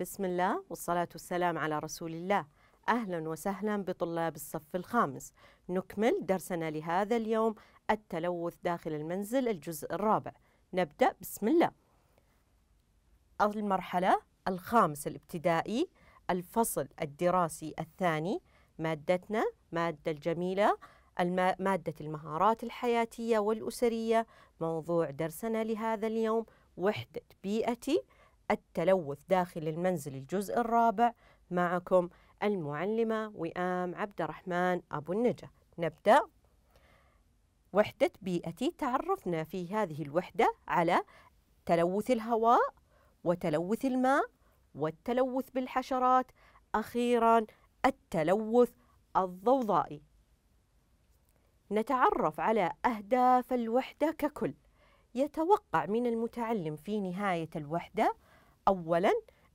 بسم الله والصلاة والسلام على رسول الله أهلا وسهلا بطلاب الصف الخامس نكمل درسنا لهذا اليوم التلوث داخل المنزل الجزء الرابع نبدأ بسم الله المرحلة الخامس الابتدائي الفصل الدراسي الثاني مادتنا مادة الجميلة مادة المهارات الحياتية والأسرية موضوع درسنا لهذا اليوم وحدة بيئتي التلوث داخل المنزل الجزء الرابع معكم المعلمة وئام عبد الرحمن أبو النجا نبدأ وحدة بيئتي تعرفنا في هذه الوحدة على تلوث الهواء وتلوث الماء والتلوث بالحشرات أخيرا التلوث الضوضائي نتعرف على أهداف الوحدة ككل يتوقع من المتعلم في نهاية الوحدة أولاً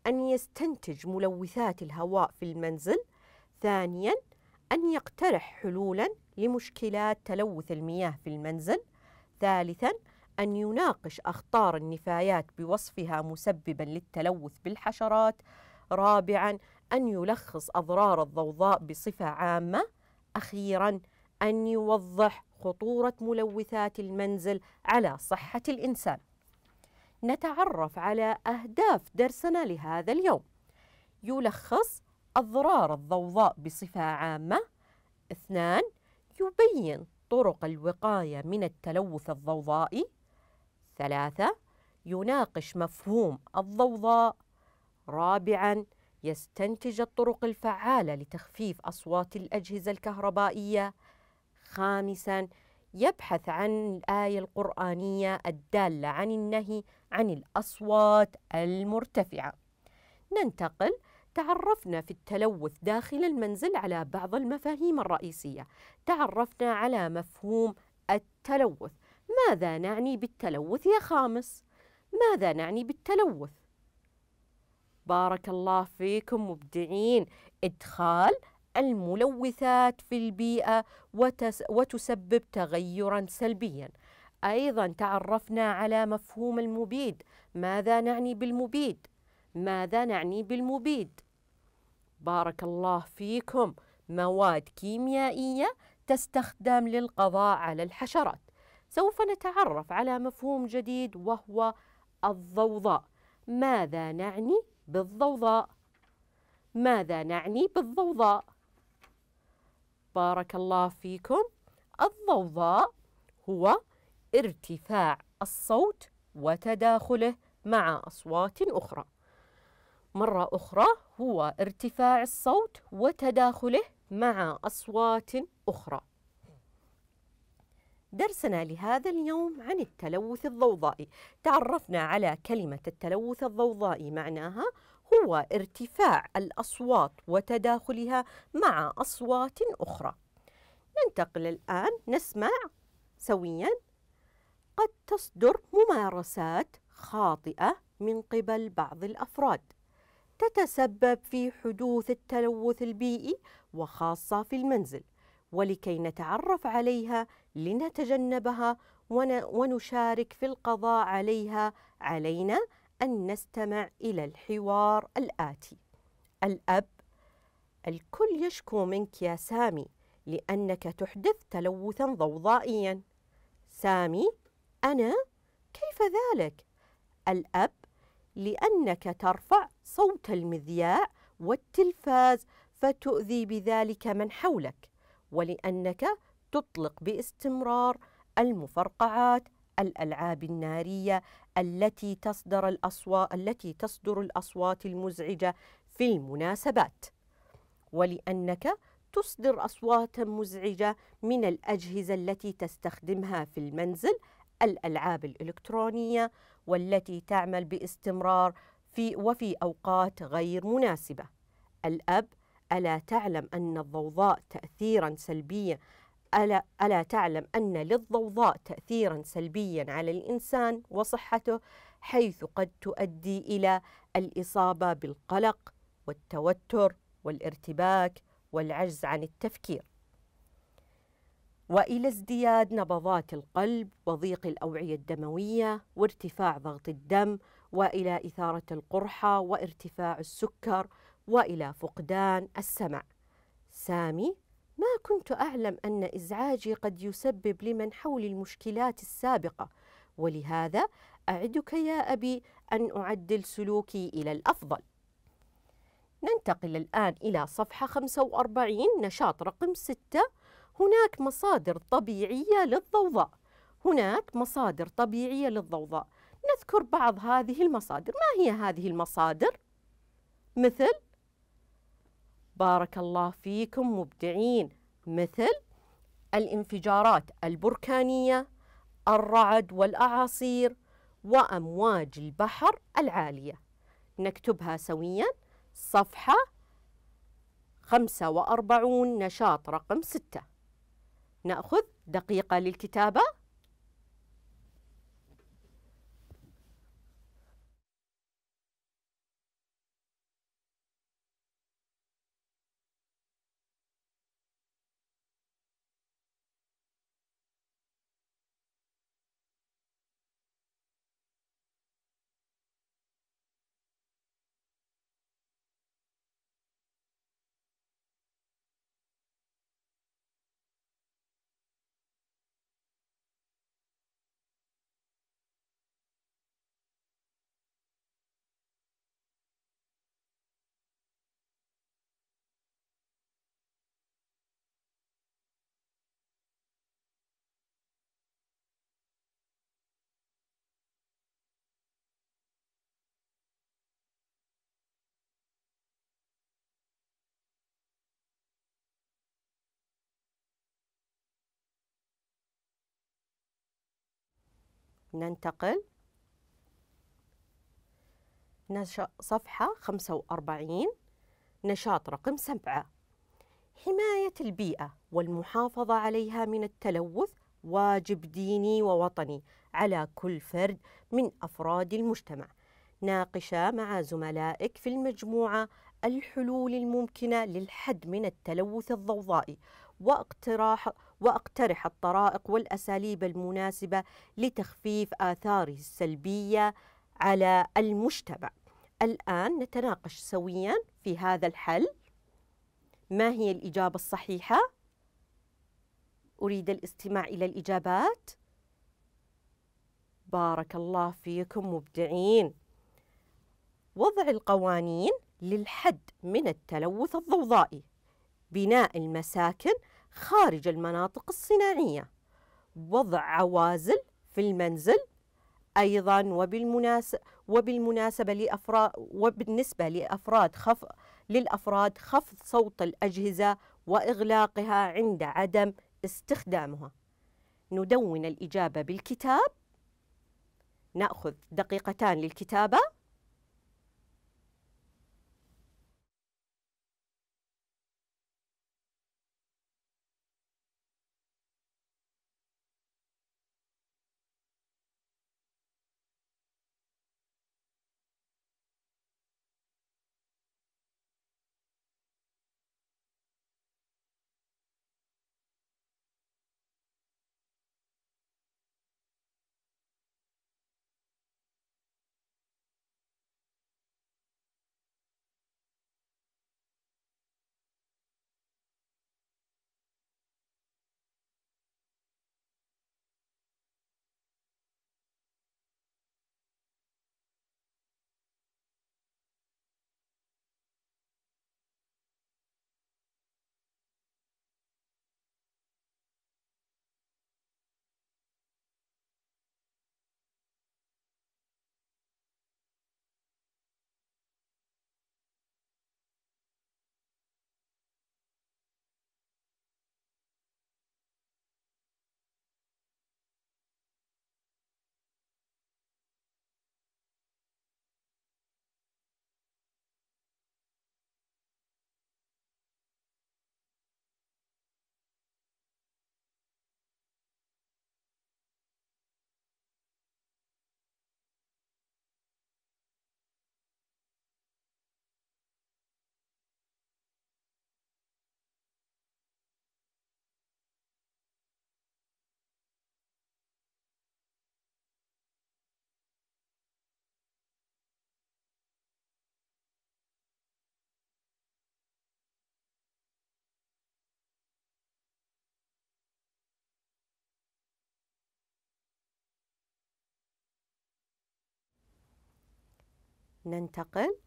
أن يستنتج ملوثات الهواء في المنزل ثانياً أن يقترح حلولاً لمشكلات تلوث المياه في المنزل ثالثاً أن يناقش أخطار النفايات بوصفها مسببا للتلوث بالحشرات رابعا أن يلخص أضرار الضوضاء بصفة عامة أخيرا أن يوضح خطورة ملوثات المنزل على صحة الإنسان نتعرف على أهداف درسنا لهذا اليوم يلخص أضرار الضوضاء بصفة عامة اثنان يبين طرق الوقاية من التلوث الضوضائي ثلاثة يناقش مفهوم الضوضاء رابعا يستنتج الطرق الفعالة لتخفيف أصوات الأجهزة الكهربائية خامسا يبحث عن الآية القرآنية الدالة عن النهي عن الأصوات المرتفعة. ننتقل تعرفنا في التلوث داخل المنزل على بعض المفاهيم الرئيسية. تعرفنا على مفهوم التلوث. ماذا نعني بالتلوث يا خامس؟ ماذا نعني بالتلوث؟ بارك الله فيكم مبدعين ادخال الملوثات في البيئة وتسبب تغيرا سلبيا أيضا تعرفنا على مفهوم المبيد ماذا نعني بالمبيد ماذا نعني بالمبيد بارك الله فيكم مواد كيميائية تستخدم للقضاء على الحشرات سوف نتعرف على مفهوم جديد وهو الضوضاء ماذا نعني بالضوضاء ماذا نعني بالضوضاء بارك الله فيكم الضوضاء هو ارتفاع الصوت وتداخله مع أصوات أخرى مرة أخرى هو ارتفاع الصوت وتداخله مع أصوات أخرى درسنا لهذا اليوم عن التلوث الضوضائي تعرفنا على كلمة التلوث الضوضائي معناها هو ارتفاع الأصوات وتداخلها مع أصوات أخرى ننتقل الآن نسمع سويا قد تصدر ممارسات خاطئة من قبل بعض الأفراد تتسبب في حدوث التلوث البيئي وخاصة في المنزل ولكي نتعرف عليها لنتجنبها ونشارك في القضاء عليها علينا أن نستمع إلى الحوار الآتي الأب الكل يشكو منك يا سامي لأنك تحدث تلوثا ضوضائيا سامي أنا؟ كيف ذلك؟ الأب لأنك ترفع صوت المذياع والتلفاز فتؤذي بذلك من حولك ولأنك تطلق باستمرار المفرقعات الألعاب النارية التي تصدر الأصوات التي تصدر الأصوات المزعجة في المناسبات ولأنك تصدر أصواتا مزعجة من الأجهزة التي تستخدمها في المنزل الألعاب الإلكترونية والتي تعمل باستمرار في وفي أوقات غير مناسبة الأب ألا تعلم أن الضوضاء تأثيرا سلبيا ألا, ألا تعلم أن للضوضاء تأثيرا سلبيا على الإنسان وصحته حيث قد تؤدي إلى الإصابة بالقلق والتوتر والارتباك والعجز عن التفكير والى ازدياد نبضات القلب وضيق الاوعيه الدمويه وارتفاع ضغط الدم والى اثاره القرحه وارتفاع السكر والى فقدان السمع سامي ما كنت أعلم أن إزعاجي قد يسبب لمن حولي المشكلات السابقة ولهذا أعدك يا أبي أن أعدل سلوكي إلى الأفضل ننتقل الآن إلى صفحة 45 نشاط رقم 6 هناك مصادر طبيعية للضوضاء هناك مصادر طبيعية للضوضاء نذكر بعض هذه المصادر ما هي هذه المصادر؟ مثل بارك الله فيكم مبدعين مثل الانفجارات البركانية الرعد والأعاصير وأمواج البحر العالية نكتبها سويا صفحة 45 نشاط رقم 6 نأخذ دقيقة للكتابة ننتقل صفحة 45 نشاط رقم سبعة حماية البيئة والمحافظة عليها من التلوث واجب ديني ووطني على كل فرد من أفراد المجتمع ناقش مع زملائك في المجموعة الحلول الممكنة للحد من التلوث الضوضائي واقتراح واقترح الطرائق والاساليب المناسبه لتخفيف اثاره السلبيه على المجتمع. الان نتناقش سويا في هذا الحل. ما هي الاجابه الصحيحه؟ اريد الاستماع الى الاجابات. بارك الله فيكم مبدعين. وضع القوانين للحد من التلوث الضوضائي بناء المساكن خارج المناطق الصناعية وضع عوازل في المنزل أيضا وبالمناسبة وبالمناسبة لأفراد وبالنسبة لأفراد خف للأفراد خفض صوت الأجهزة وإغلاقها عند عدم استخدامها ندون الإجابة بالكتاب نأخذ دقيقتان للكتابة ننتقل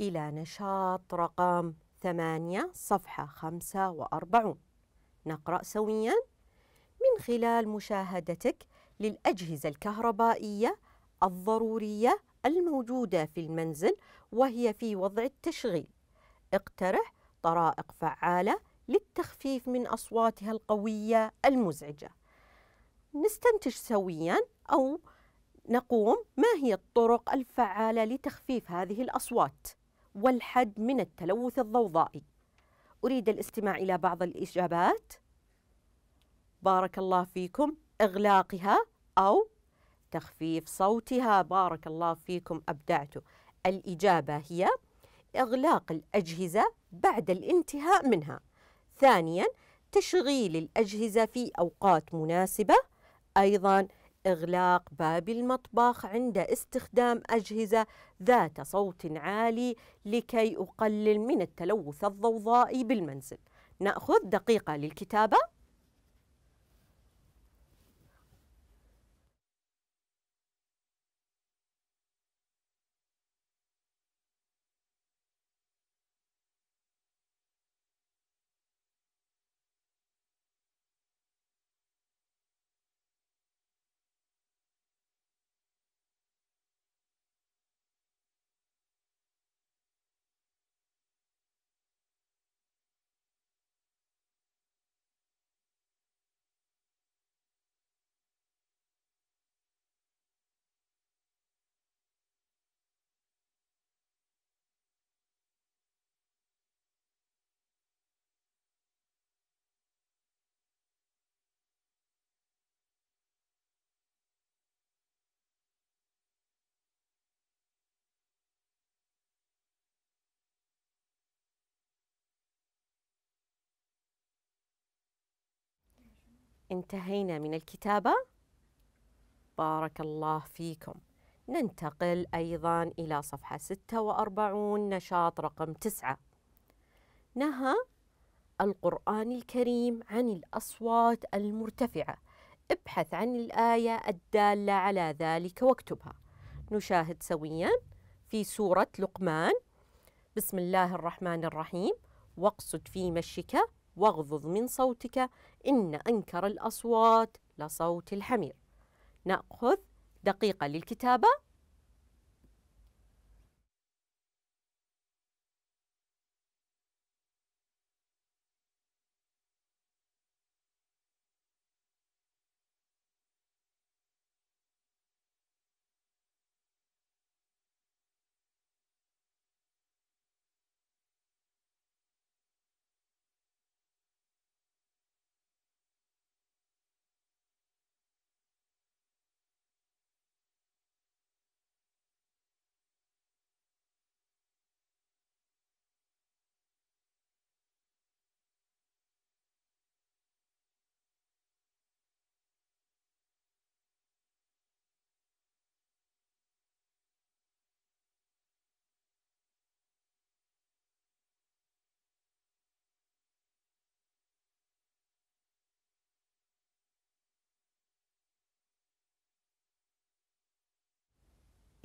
إلى نشاط رقم ثمانية صفحة خمسة وأربعون نقرأ سويا من خلال مشاهدتك للأجهزة الكهربائية الضرورية الموجودة في المنزل وهي في وضع التشغيل اقترح طرائق فعالة للتخفيف من أصواتها القوية المزعجة نستنتج سويا أو نقوم ما هي الطرق الفعالة لتخفيف هذه الأصوات والحد من التلوث الضوضائي أريد الاستماع إلى بعض الإجابات بارك الله فيكم إغلاقها أو تخفيف صوتها بارك الله فيكم أبدعتوا الإجابة هي إغلاق الأجهزة بعد الانتهاء منها ثانياً تشغيل الأجهزة في أوقات مناسبة أيضاً إغلاق باب المطبخ عند استخدام أجهزة ذات صوت عالي لكي أقلل من التلوث الضوضائي بالمنزل. نأخذ دقيقة للكتابة انتهينا من الكتابة بارك الله فيكم ننتقل أيضا إلى صفحة 46 نشاط رقم 9 نهى القرآن الكريم عن الأصوات المرتفعة ابحث عن الآية الدالة على ذلك واكتبها نشاهد سويا في سورة لقمان بسم الله الرحمن الرحيم واقصد في مشك واغضض من صوتك إن أنكر الأصوات لصوت الحمير نأخذ دقيقة للكتابة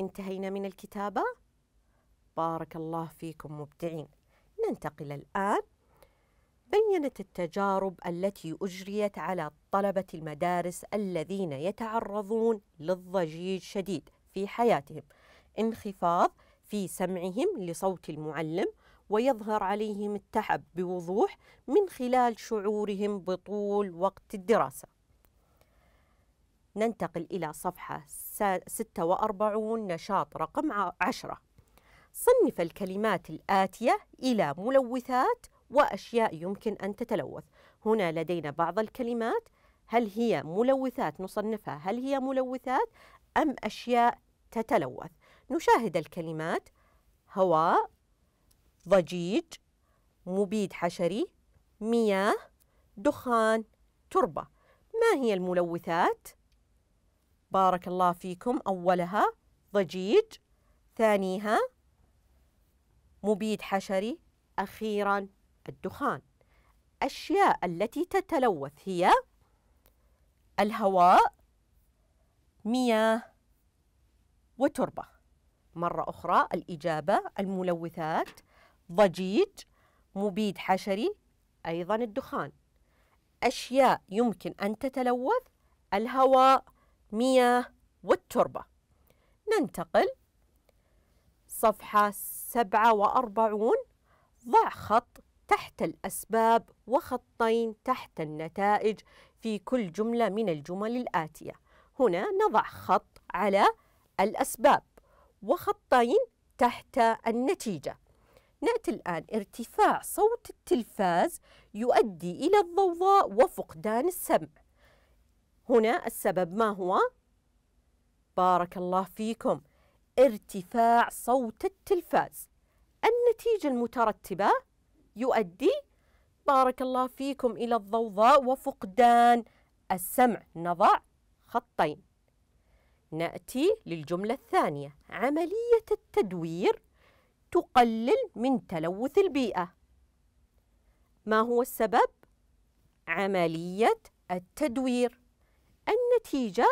انتهينا من الكتابة بارك الله فيكم مبدعين ننتقل الآن بينت التجارب التي أجريت على طلبة المدارس الذين يتعرضون للضجيج شديد في حياتهم انخفاض في سمعهم لصوت المعلم ويظهر عليهم التعب بوضوح من خلال شعورهم بطول وقت الدراسة ننتقل إلى صفحة 46 نشاط رقم 10 صنف الكلمات الآتية إلى ملوثات وأشياء يمكن أن تتلوث هنا لدينا بعض الكلمات هل هي ملوثات نصنفها هل هي ملوثات أم أشياء تتلوث نشاهد الكلمات هواء ضجيج مبيد حشري مياه دخان تربه ما هي الملوثات بارك الله فيكم أولها ضجيج ثانيها مبيد حشري أخيرا الدخان الأشياء التي تتلوث هي الهواء مياه وتربة مرة أخرى الإجابة الملوثات ضجيج مبيد حشري أيضا الدخان أشياء يمكن أن تتلوث الهواء مياه والتربة ننتقل صفحة سبعة وأربعون ضع خط تحت الأسباب وخطين تحت النتائج في كل جملة من الجمل الآتية هنا نضع خط على الأسباب وخطين تحت النتيجة نأتي الآن ارتفاع صوت التلفاز يؤدي إلى الضوضاء وفقدان السمع هنا السبب ما هو؟ بارك الله فيكم ارتفاع صوت التلفاز النتيجة المترتبة يؤدي بارك الله فيكم إلى الضوضاء وفقدان السمع نضع خطين نأتي للجملة الثانية عملية التدوير تقلل من تلوث البيئة ما هو السبب؟ عملية التدوير النتيجة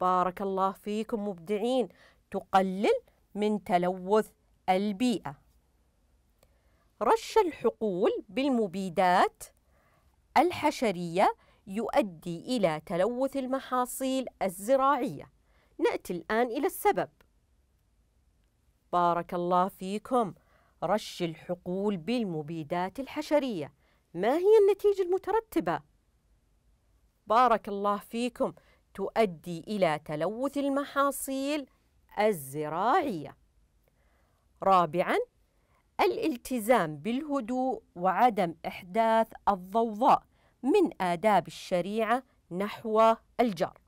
بارك الله فيكم مبدعين تقلل من تلوث البيئة رش الحقول بالمبيدات الحشرية يؤدي إلى تلوث المحاصيل الزراعية نأتي الآن إلى السبب بارك الله فيكم رش الحقول بالمبيدات الحشرية ما هي النتيجة المترتبة؟ بارك الله فيكم تؤدي إلى تلوث المحاصيل الزراعية. رابعاً الالتزام بالهدوء وعدم إحداث الضوضاء من آداب الشريعة نحو الجار.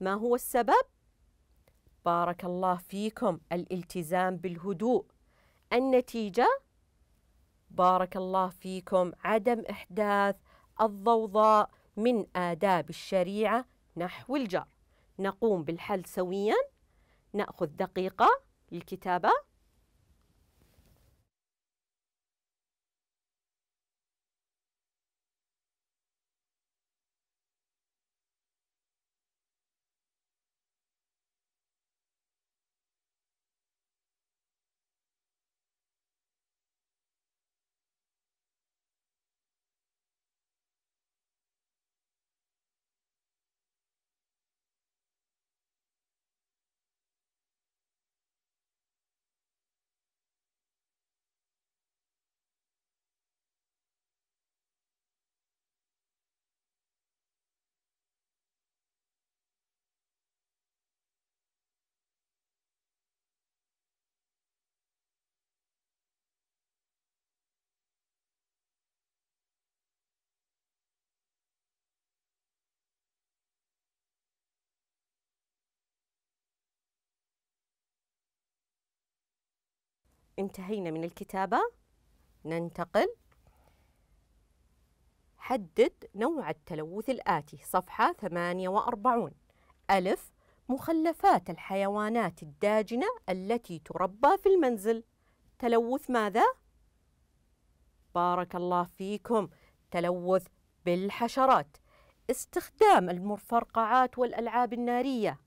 ما هو السبب؟ بارك الله فيكم الالتزام بالهدوء. النتيجة بارك الله فيكم عدم إحداث الضوضاء من آداب الشريعة نحو الجار نقوم بالحل سويا نأخذ دقيقة للكتابة انتهينا من الكتابة ننتقل حدد نوع التلوث الآتي صفحة 48 ألف مخلفات الحيوانات الداجنة التي تربى في المنزل تلوث ماذا؟ بارك الله فيكم تلوث بالحشرات استخدام المفرقعات والألعاب النارية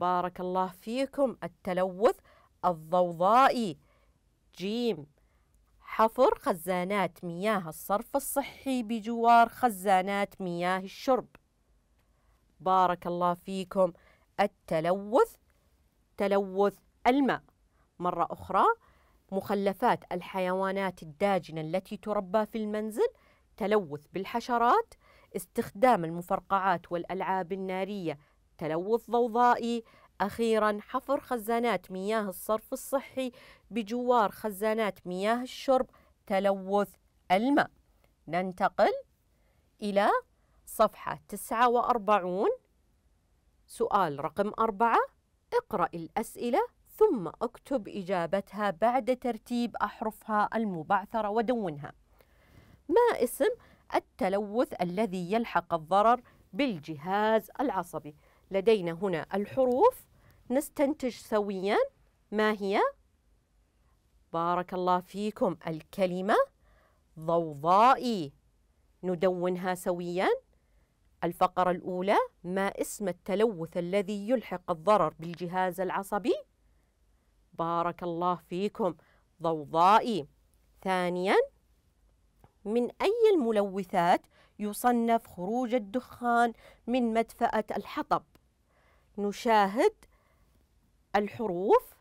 بارك الله فيكم التلوث الضوضاء جيم حفر خزانات مياه الصرف الصحي بجوار خزانات مياه الشرب بارك الله فيكم التلوث تلوث الماء مرة أخرى مخلفات الحيوانات الداجنة التي تربى في المنزل تلوث بالحشرات استخدام المفرقعات والألعاب النارية تلوث ضوضائي أخيرا حفر خزانات مياه الصرف الصحي بجوار خزانات مياه الشرب تلوث الماء ننتقل إلى صفحة 49 سؤال رقم أربعة اقرأ الأسئلة ثم اكتب إجابتها بعد ترتيب أحرفها المبعثرة ودونها ما اسم التلوث الذي يلحق الضرر بالجهاز العصبي لدينا هنا الحروف نستنتج سويا ما هي بارك الله فيكم الكلمة ضوضائي ندونها سويا الفقرة الأولى ما اسم التلوث الذي يلحق الضرر بالجهاز العصبي؟ بارك الله فيكم ضوضائي ثانيا من أي الملوثات يصنف خروج الدخان من مدفأة الحطب؟ نشاهد الحروف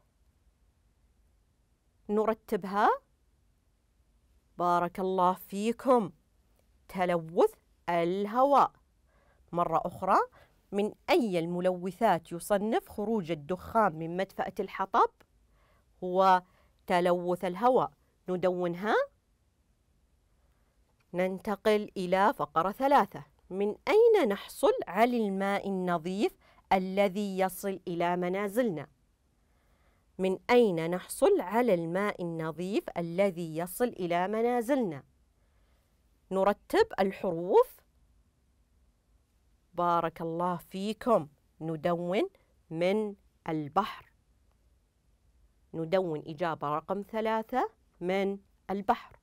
نرتبها بارك الله فيكم تلوث الهواء مرة أخرى من أي الملوثات يصنف خروج الدخان من مدفأة الحطب هو تلوث الهواء ندونها ننتقل إلى فقرة ثلاثة من أين نحصل على الماء النظيف الذي يصل إلى منازلنا؟ من أين نحصل على الماء النظيف الذي يصل إلى منازلنا؟ نرتب الحروف بارك الله فيكم ندون من البحر ندون إجابة رقم ثلاثة من البحر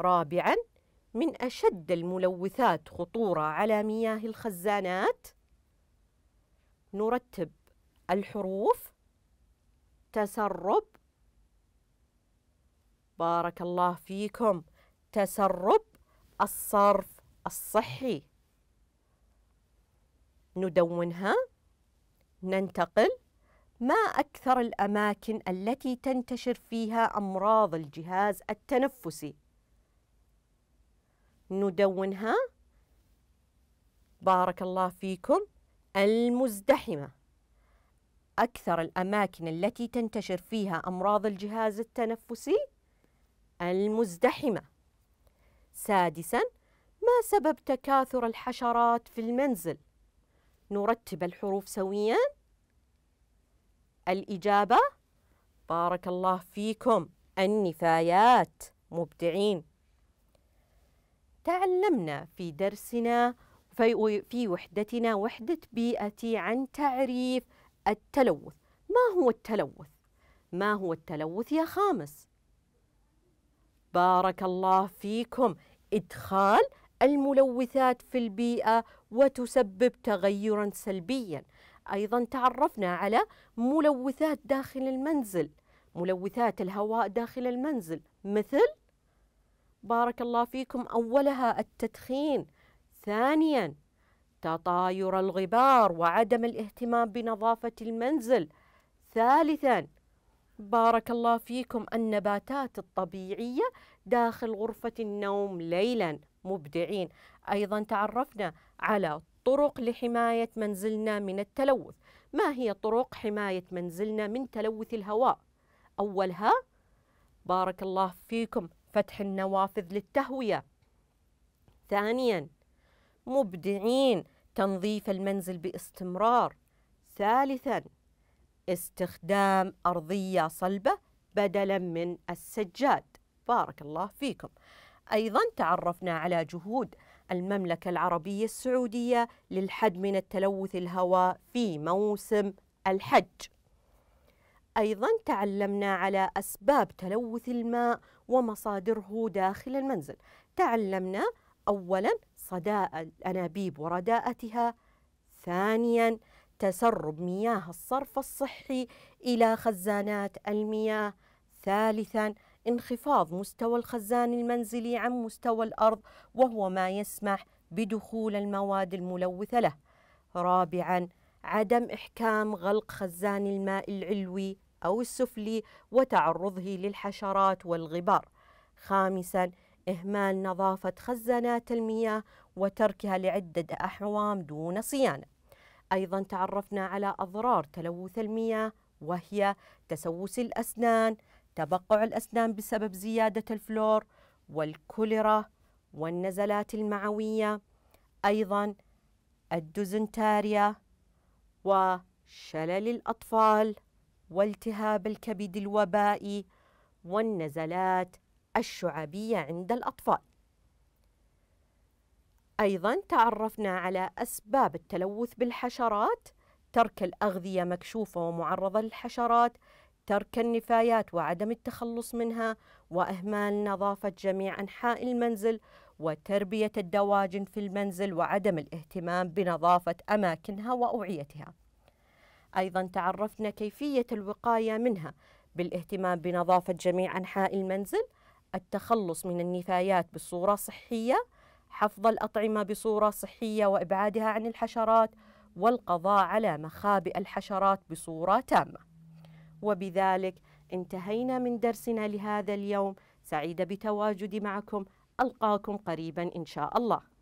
رابعا من أشد الملوثات خطورة على مياه الخزانات نرتب الحروف تسرب بارك الله فيكم تسرب الصرف الصحي ندونها ننتقل ما أكثر الأماكن التي تنتشر فيها أمراض الجهاز التنفسي ندونها بارك الله فيكم المزدحمة أكثر الأماكن التي تنتشر فيها أمراض الجهاز التنفسي المزدحمة. سادساً: ما سبب تكاثر الحشرات في المنزل؟ نرتب الحروف سوياً؟ الإجابة: بارك الله فيكم، النفايات، مبدعين. تعلمنا في درسنا في وحدتنا وحدة بيئتي عن تعريف التلوث ما هو التلوث ما هو التلوث يا خامس بارك الله فيكم ادخال الملوثات في البيئه وتسبب تغيرا سلبيا ايضا تعرفنا على ملوثات داخل المنزل ملوثات الهواء داخل المنزل مثل بارك الله فيكم اولها التدخين ثانيا تطاير الغبار وعدم الاهتمام بنظافة المنزل ثالثا بارك الله فيكم النباتات الطبيعية داخل غرفة النوم ليلا مبدعين أيضا تعرفنا على طرق لحماية منزلنا من التلوث ما هي طرق حماية منزلنا من تلوث الهواء؟ أولها بارك الله فيكم فتح النوافذ للتهوية ثانيا مبدعين تنظيف المنزل باستمرار ثالثا استخدام أرضية صلبة بدلا من السجاد بارك الله فيكم أيضا تعرفنا على جهود المملكة العربية السعودية للحد من التلوث الهواء في موسم الحج أيضا تعلمنا على أسباب تلوث الماء ومصادره داخل المنزل تعلمنا أولا صداء الأنابيب ورداءتها ثانيا تسرب مياه الصرف الصحي إلى خزانات المياه ثالثا انخفاض مستوى الخزان المنزلي عن مستوى الأرض وهو ما يسمح بدخول المواد الملوثة له رابعا عدم إحكام غلق خزان الماء العلوي أو السفلي وتعرضه للحشرات والغبار خامسا إهمال نظافة خزانات المياه وتركها لعدة أحوام دون صيانة أيضا تعرفنا على أضرار تلوث المياه وهي تسوس الأسنان تبقع الأسنان بسبب زيادة الفلور والكوليرا والنزلات المعوية أيضا الدوزنتاريا وشلل الأطفال والتهاب الكبد الوبائي والنزلات الشعبية عند الأطفال. أيضا تعرفنا على أسباب التلوث بالحشرات، ترك الأغذية مكشوفة ومعرضة للحشرات، ترك النفايات وعدم التخلص منها، وإهمال نظافة جميع أنحاء المنزل، وتربية الدواجن في المنزل وعدم الاهتمام بنظافة أماكنها وأوعيتها. أيضا تعرفنا كيفية الوقاية منها بالاهتمام بنظافة جميع أنحاء المنزل، التخلص من النفايات بصورة صحية حفظ الأطعمة بصورة صحية وإبعادها عن الحشرات والقضاء على مخابئ الحشرات بصورة تامة وبذلك انتهينا من درسنا لهذا اليوم سعيدة بتواجدي معكم ألقاكم قريبا إن شاء الله